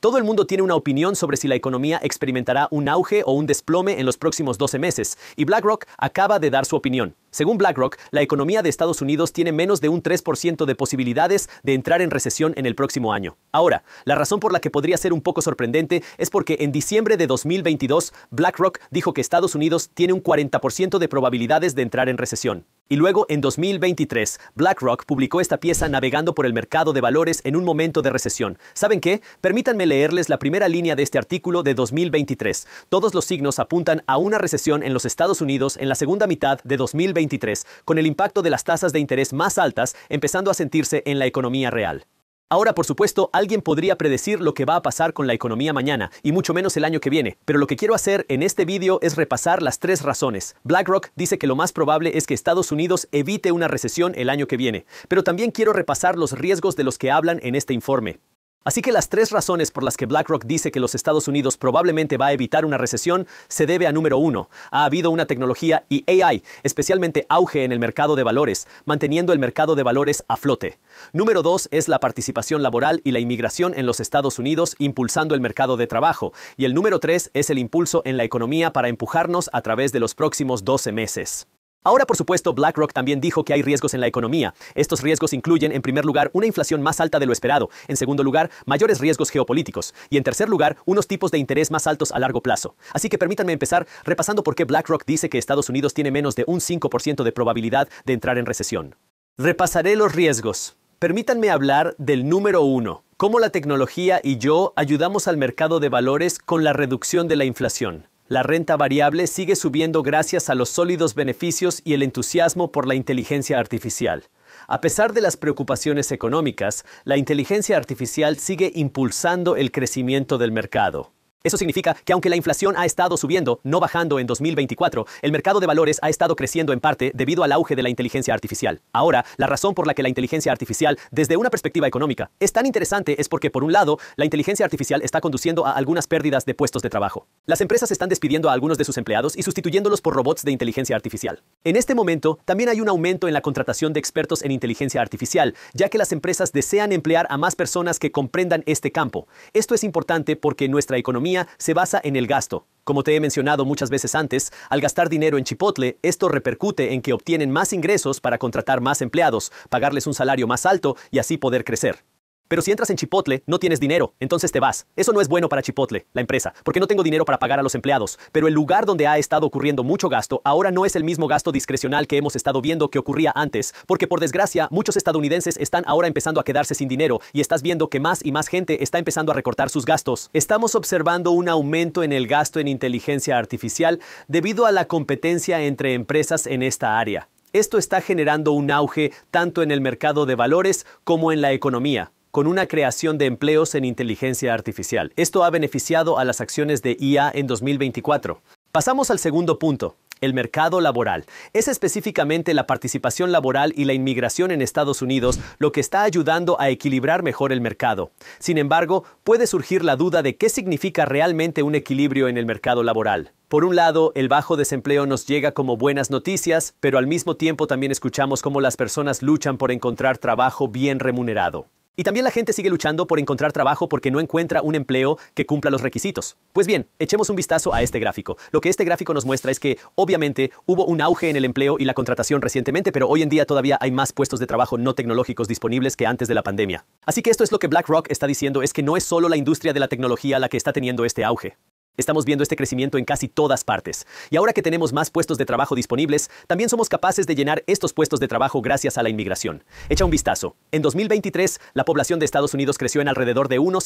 Todo el mundo tiene una opinión sobre si la economía experimentará un auge o un desplome en los próximos 12 meses, y BlackRock acaba de dar su opinión. Según BlackRock, la economía de Estados Unidos tiene menos de un 3% de posibilidades de entrar en recesión en el próximo año. Ahora, la razón por la que podría ser un poco sorprendente es porque en diciembre de 2022, BlackRock dijo que Estados Unidos tiene un 40% de probabilidades de entrar en recesión. Y luego, en 2023, BlackRock publicó esta pieza navegando por el mercado de valores en un momento de recesión. ¿Saben qué? Permítanme leerles la primera línea de este artículo de 2023. Todos los signos apuntan a una recesión en los Estados Unidos en la segunda mitad de 2023, con el impacto de las tasas de interés más altas empezando a sentirse en la economía real. Ahora, por supuesto, alguien podría predecir lo que va a pasar con la economía mañana, y mucho menos el año que viene, pero lo que quiero hacer en este vídeo es repasar las tres razones. BlackRock dice que lo más probable es que Estados Unidos evite una recesión el año que viene, pero también quiero repasar los riesgos de los que hablan en este informe. Así que las tres razones por las que BlackRock dice que los Estados Unidos probablemente va a evitar una recesión se debe a número uno, ha habido una tecnología y AI, especialmente auge en el mercado de valores, manteniendo el mercado de valores a flote. Número dos es la participación laboral y la inmigración en los Estados Unidos impulsando el mercado de trabajo. Y el número tres es el impulso en la economía para empujarnos a través de los próximos 12 meses. Ahora, por supuesto, BlackRock también dijo que hay riesgos en la economía. Estos riesgos incluyen, en primer lugar, una inflación más alta de lo esperado, en segundo lugar, mayores riesgos geopolíticos y, en tercer lugar, unos tipos de interés más altos a largo plazo. Así que permítanme empezar repasando por qué BlackRock dice que Estados Unidos tiene menos de un 5% de probabilidad de entrar en recesión. Repasaré los riesgos. Permítanme hablar del número uno, cómo la tecnología y yo ayudamos al mercado de valores con la reducción de la inflación. La renta variable sigue subiendo gracias a los sólidos beneficios y el entusiasmo por la inteligencia artificial. A pesar de las preocupaciones económicas, la inteligencia artificial sigue impulsando el crecimiento del mercado. Eso significa que aunque la inflación ha estado subiendo, no bajando en 2024, el mercado de valores ha estado creciendo en parte debido al auge de la inteligencia artificial. Ahora, la razón por la que la inteligencia artificial, desde una perspectiva económica, es tan interesante es porque, por un lado, la inteligencia artificial está conduciendo a algunas pérdidas de puestos de trabajo. Las empresas están despidiendo a algunos de sus empleados y sustituyéndolos por robots de inteligencia artificial. En este momento, también hay un aumento en la contratación de expertos en inteligencia artificial, ya que las empresas desean emplear a más personas que comprendan este campo. Esto es importante porque nuestra economía se basa en el gasto. Como te he mencionado muchas veces antes, al gastar dinero en Chipotle, esto repercute en que obtienen más ingresos para contratar más empleados, pagarles un salario más alto y así poder crecer. Pero si entras en Chipotle, no tienes dinero, entonces te vas. Eso no es bueno para Chipotle, la empresa, porque no tengo dinero para pagar a los empleados. Pero el lugar donde ha estado ocurriendo mucho gasto ahora no es el mismo gasto discrecional que hemos estado viendo que ocurría antes, porque por desgracia muchos estadounidenses están ahora empezando a quedarse sin dinero y estás viendo que más y más gente está empezando a recortar sus gastos. Estamos observando un aumento en el gasto en inteligencia artificial debido a la competencia entre empresas en esta área. Esto está generando un auge tanto en el mercado de valores como en la economía con una creación de empleos en inteligencia artificial. Esto ha beneficiado a las acciones de IA en 2024. Pasamos al segundo punto, el mercado laboral. Es específicamente la participación laboral y la inmigración en Estados Unidos lo que está ayudando a equilibrar mejor el mercado. Sin embargo, puede surgir la duda de qué significa realmente un equilibrio en el mercado laboral. Por un lado, el bajo desempleo nos llega como buenas noticias, pero al mismo tiempo también escuchamos cómo las personas luchan por encontrar trabajo bien remunerado. Y también la gente sigue luchando por encontrar trabajo porque no encuentra un empleo que cumpla los requisitos. Pues bien, echemos un vistazo a este gráfico. Lo que este gráfico nos muestra es que, obviamente, hubo un auge en el empleo y la contratación recientemente, pero hoy en día todavía hay más puestos de trabajo no tecnológicos disponibles que antes de la pandemia. Así que esto es lo que BlackRock está diciendo, es que no es solo la industria de la tecnología la que está teniendo este auge. Estamos viendo este crecimiento en casi todas partes. Y ahora que tenemos más puestos de trabajo disponibles, también somos capaces de llenar estos puestos de trabajo gracias a la inmigración. Echa un vistazo. En 2023, la población de Estados Unidos creció en alrededor de unos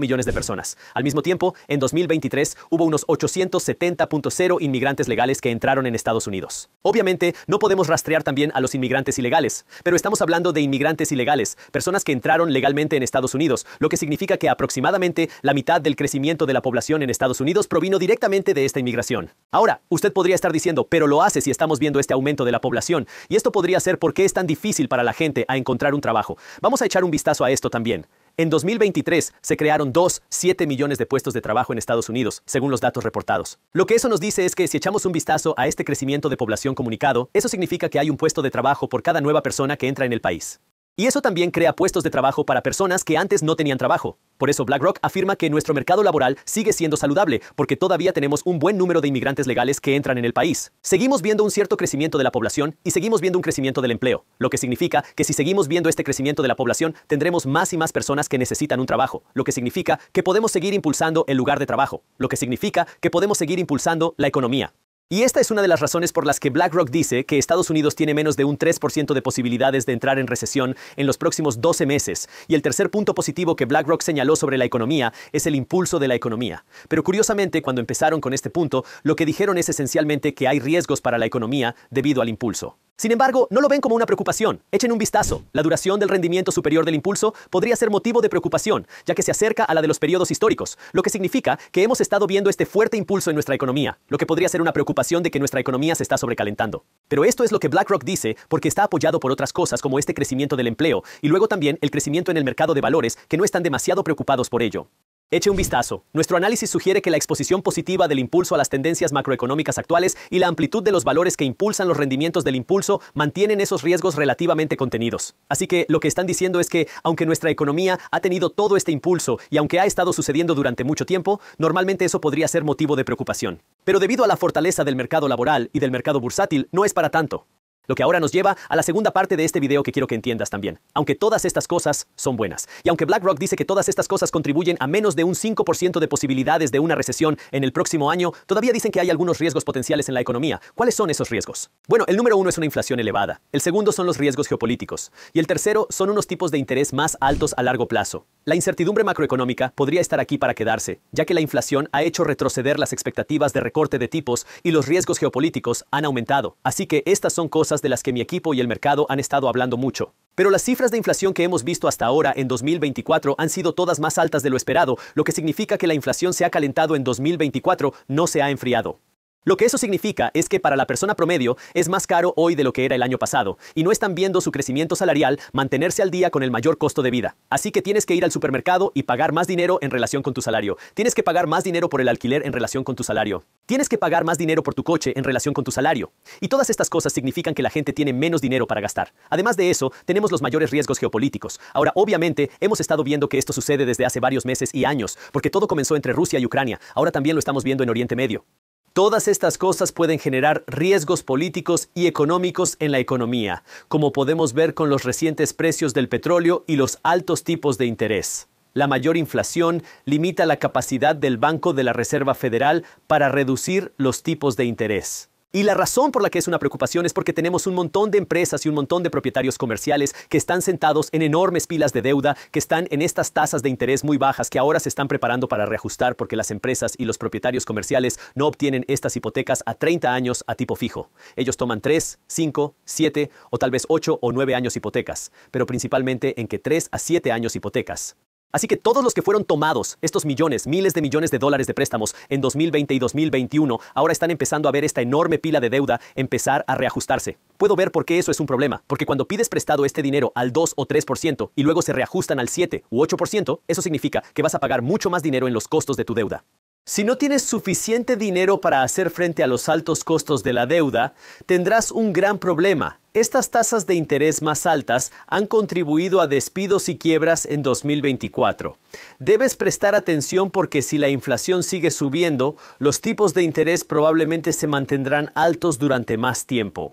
millones de personas. Al mismo tiempo, en 2023 hubo unos 870.0 inmigrantes legales que entraron en Estados Unidos. Obviamente, no podemos rastrear también a los inmigrantes ilegales, pero estamos hablando de inmigrantes ilegales, personas que entraron legalmente en Estados Unidos, lo que significa que aproximadamente la mitad del crecimiento de la población en Estados Unidos Unidos provino directamente de esta inmigración. Ahora, usted podría estar diciendo, pero lo hace si estamos viendo este aumento de la población, y esto podría ser porque es tan difícil para la gente a encontrar un trabajo. Vamos a echar un vistazo a esto también. En 2023 se crearon 2,7 millones de puestos de trabajo en Estados Unidos, según los datos reportados. Lo que eso nos dice es que si echamos un vistazo a este crecimiento de población comunicado, eso significa que hay un puesto de trabajo por cada nueva persona que entra en el país. Y eso también crea puestos de trabajo para personas que antes no tenían trabajo. Por eso BlackRock afirma que nuestro mercado laboral sigue siendo saludable, porque todavía tenemos un buen número de inmigrantes legales que entran en el país. Seguimos viendo un cierto crecimiento de la población y seguimos viendo un crecimiento del empleo, lo que significa que si seguimos viendo este crecimiento de la población, tendremos más y más personas que necesitan un trabajo, lo que significa que podemos seguir impulsando el lugar de trabajo, lo que significa que podemos seguir impulsando la economía. Y esta es una de las razones por las que BlackRock dice que Estados Unidos tiene menos de un 3% de posibilidades de entrar en recesión en los próximos 12 meses. Y el tercer punto positivo que BlackRock señaló sobre la economía es el impulso de la economía. Pero curiosamente, cuando empezaron con este punto, lo que dijeron es esencialmente que hay riesgos para la economía debido al impulso. Sin embargo, no lo ven como una preocupación. Echen un vistazo. La duración del rendimiento superior del impulso podría ser motivo de preocupación, ya que se acerca a la de los periodos históricos, lo que significa que hemos estado viendo este fuerte impulso en nuestra economía, lo que podría ser una preocupación de que nuestra economía se está sobrecalentando. Pero esto es lo que BlackRock dice porque está apoyado por otras cosas como este crecimiento del empleo y luego también el crecimiento en el mercado de valores que no están demasiado preocupados por ello. Eche un vistazo. Nuestro análisis sugiere que la exposición positiva del impulso a las tendencias macroeconómicas actuales y la amplitud de los valores que impulsan los rendimientos del impulso mantienen esos riesgos relativamente contenidos. Así que lo que están diciendo es que, aunque nuestra economía ha tenido todo este impulso y aunque ha estado sucediendo durante mucho tiempo, normalmente eso podría ser motivo de preocupación. Pero debido a la fortaleza del mercado laboral y del mercado bursátil, no es para tanto. Lo que ahora nos lleva a la segunda parte de este video que quiero que entiendas también. Aunque todas estas cosas son buenas, y aunque BlackRock dice que todas estas cosas contribuyen a menos de un 5% de posibilidades de una recesión en el próximo año, todavía dicen que hay algunos riesgos potenciales en la economía. ¿Cuáles son esos riesgos? Bueno, el número uno es una inflación elevada, el segundo son los riesgos geopolíticos, y el tercero son unos tipos de interés más altos a largo plazo. La incertidumbre macroeconómica podría estar aquí para quedarse, ya que la inflación ha hecho retroceder las expectativas de recorte de tipos y los riesgos geopolíticos han aumentado. Así que estas son cosas de las que mi equipo y el mercado han estado hablando mucho. Pero las cifras de inflación que hemos visto hasta ahora en 2024 han sido todas más altas de lo esperado, lo que significa que la inflación se ha calentado en 2024, no se ha enfriado. Lo que eso significa es que para la persona promedio es más caro hoy de lo que era el año pasado, y no están viendo su crecimiento salarial mantenerse al día con el mayor costo de vida. Así que tienes que ir al supermercado y pagar más dinero en relación con tu salario. Tienes que pagar más dinero por el alquiler en relación con tu salario. Tienes que pagar más dinero por tu coche en relación con tu salario. Y todas estas cosas significan que la gente tiene menos dinero para gastar. Además de eso, tenemos los mayores riesgos geopolíticos. Ahora, obviamente, hemos estado viendo que esto sucede desde hace varios meses y años, porque todo comenzó entre Rusia y Ucrania. Ahora también lo estamos viendo en Oriente Medio. Todas estas cosas pueden generar riesgos políticos y económicos en la economía, como podemos ver con los recientes precios del petróleo y los altos tipos de interés. La mayor inflación limita la capacidad del Banco de la Reserva Federal para reducir los tipos de interés. Y la razón por la que es una preocupación es porque tenemos un montón de empresas y un montón de propietarios comerciales que están sentados en enormes pilas de deuda, que están en estas tasas de interés muy bajas que ahora se están preparando para reajustar porque las empresas y los propietarios comerciales no obtienen estas hipotecas a 30 años a tipo fijo. Ellos toman 3, 5, 7 o tal vez 8 o 9 años hipotecas, pero principalmente en que 3 a 7 años hipotecas. Así que todos los que fueron tomados, estos millones, miles de millones de dólares de préstamos en 2020 y 2021, ahora están empezando a ver esta enorme pila de deuda empezar a reajustarse. Puedo ver por qué eso es un problema, porque cuando pides prestado este dinero al 2 o 3% y luego se reajustan al 7 u 8%, eso significa que vas a pagar mucho más dinero en los costos de tu deuda. Si no tienes suficiente dinero para hacer frente a los altos costos de la deuda, tendrás un gran problema. Estas tasas de interés más altas han contribuido a despidos y quiebras en 2024. Debes prestar atención porque si la inflación sigue subiendo, los tipos de interés probablemente se mantendrán altos durante más tiempo.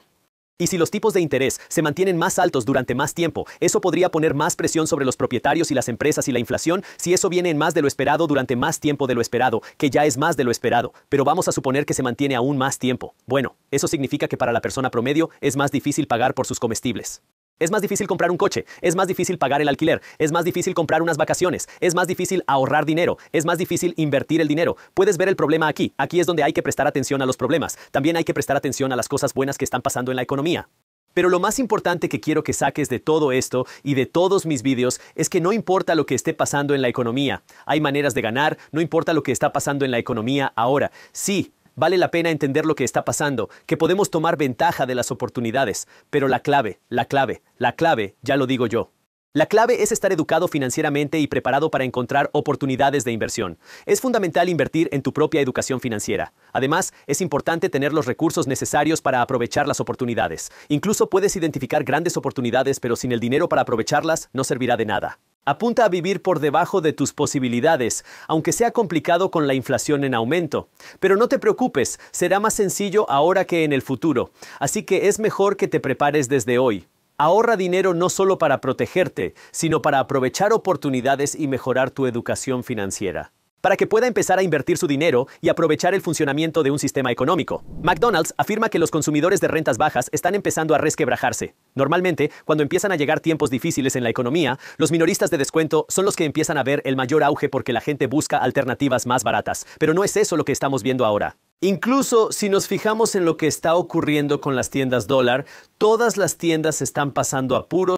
Y si los tipos de interés se mantienen más altos durante más tiempo, eso podría poner más presión sobre los propietarios y las empresas y la inflación si eso viene en más de lo esperado durante más tiempo de lo esperado, que ya es más de lo esperado, pero vamos a suponer que se mantiene aún más tiempo. Bueno, eso significa que para la persona promedio es más difícil pagar por sus comestibles. Es más difícil comprar un coche, es más difícil pagar el alquiler, es más difícil comprar unas vacaciones, es más difícil ahorrar dinero, es más difícil invertir el dinero. Puedes ver el problema aquí, aquí es donde hay que prestar atención a los problemas, también hay que prestar atención a las cosas buenas que están pasando en la economía. Pero lo más importante que quiero que saques de todo esto y de todos mis vídeos es que no importa lo que esté pasando en la economía, hay maneras de ganar, no importa lo que está pasando en la economía ahora. Sí, Vale la pena entender lo que está pasando, que podemos tomar ventaja de las oportunidades, pero la clave, la clave, la clave, ya lo digo yo. La clave es estar educado financieramente y preparado para encontrar oportunidades de inversión. Es fundamental invertir en tu propia educación financiera. Además, es importante tener los recursos necesarios para aprovechar las oportunidades. Incluso puedes identificar grandes oportunidades, pero sin el dinero para aprovecharlas no servirá de nada. Apunta a vivir por debajo de tus posibilidades, aunque sea complicado con la inflación en aumento. Pero no te preocupes, será más sencillo ahora que en el futuro, así que es mejor que te prepares desde hoy. Ahorra dinero no solo para protegerte, sino para aprovechar oportunidades y mejorar tu educación financiera para que pueda empezar a invertir su dinero y aprovechar el funcionamiento de un sistema económico. McDonald's afirma que los consumidores de rentas bajas están empezando a resquebrajarse. Normalmente, cuando empiezan a llegar tiempos difíciles en la economía, los minoristas de descuento son los que empiezan a ver el mayor auge porque la gente busca alternativas más baratas. Pero no es eso lo que estamos viendo ahora. Incluso si nos fijamos en lo que está ocurriendo con las tiendas dólar, todas las tiendas están pasando apuros.